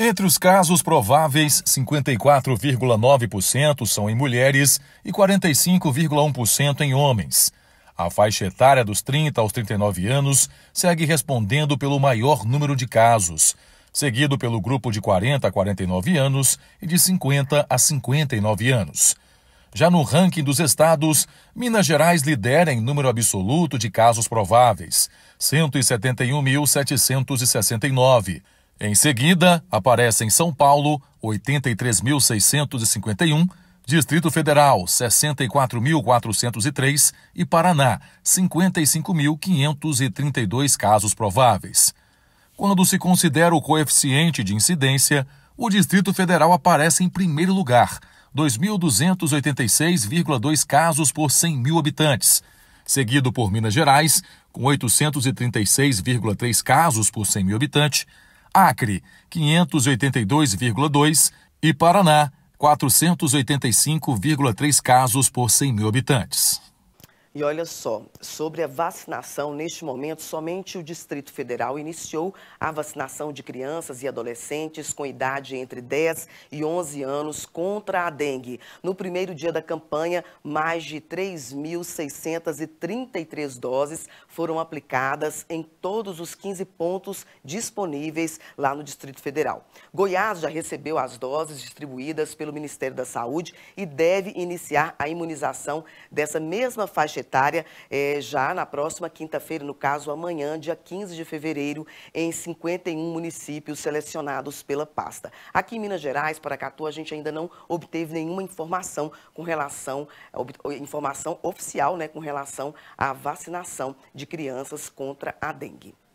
Entre os casos prováveis, 54,9% são em mulheres e 45,1% em homens. A faixa etária dos 30 aos 39 anos segue respondendo pelo maior número de casos, seguido pelo grupo de 40 a 49 anos e de 50 a 59 anos. Já no ranking dos estados, Minas Gerais lidera em número absoluto de casos prováveis, 171.769 em seguida, aparecem São Paulo, 83.651, Distrito Federal, 64.403 e Paraná, 55.532 casos prováveis. Quando se considera o coeficiente de incidência, o Distrito Federal aparece em primeiro lugar, 2.286,2 casos por 100 mil habitantes, seguido por Minas Gerais, com 836,3 casos por 100 mil habitantes Acre, 582,2 e Paraná, 485,3 casos por 100 mil habitantes. E olha só, sobre a vacinação, neste momento, somente o Distrito Federal iniciou a vacinação de crianças e adolescentes com idade entre 10 e 11 anos contra a dengue. No primeiro dia da campanha, mais de 3.633 doses foram aplicadas em todos os 15 pontos disponíveis lá no Distrito Federal. Goiás já recebeu as doses distribuídas pelo Ministério da Saúde e deve iniciar a imunização dessa mesma faixa etária é, já na próxima quinta-feira, no caso amanhã, dia 15 de fevereiro, em 51 municípios selecionados pela pasta. Aqui em Minas Gerais, Paracatu, a gente ainda não obteve nenhuma informação com relação, informação oficial, né, com relação à vacinação de crianças contra a dengue.